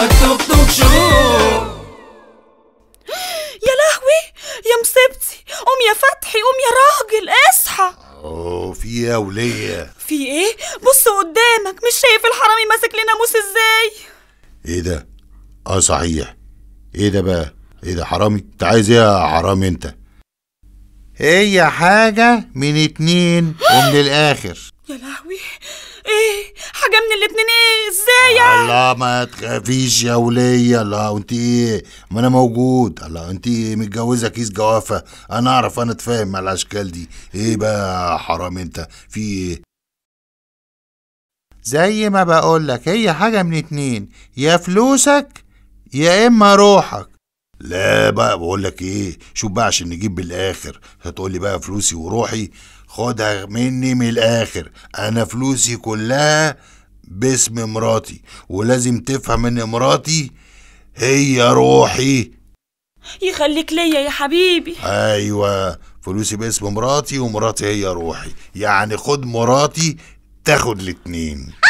والتوك توك شو يا لهوي يا مصيبتي قوم يا فتحي قوم يا راجل اصحى اوه في ايه يا وليه في ايه بص قدامك مش شايف الحرامي ماسك لنا موس ازاي ايه ده اه صحيح ايه ده بقى ايه ده حرامي انت عايز ايه يا حرامي انت هي إيه حاجة من اتنين ومن الآخر يا لهوي ايه حاجة من الاتنين ايه ما تخافيش يا ولية لا وانت ايه ما انا موجود الله انت ايه متجوزة كيس جوافة انا اعرف انا اتفاهم مع الاشكال دي ايه بقى يا حرام انت في ايه زي ما بقولك هي حاجة من اتنين يا فلوسك يا اما روحك لا بقى بقولك ايه شوف بقى عشان نجيب بالاخر هتقولي بقى فلوسي وروحي خدها مني من الاخر انا فلوسي كلها باسم مراتي ولازم تفهم ان مراتي هي روحي يخليك ليا يا حبيبي ايوه فلوسي باسم مراتي ومراتي هي روحي يعني خد مراتي تاخد الاتنين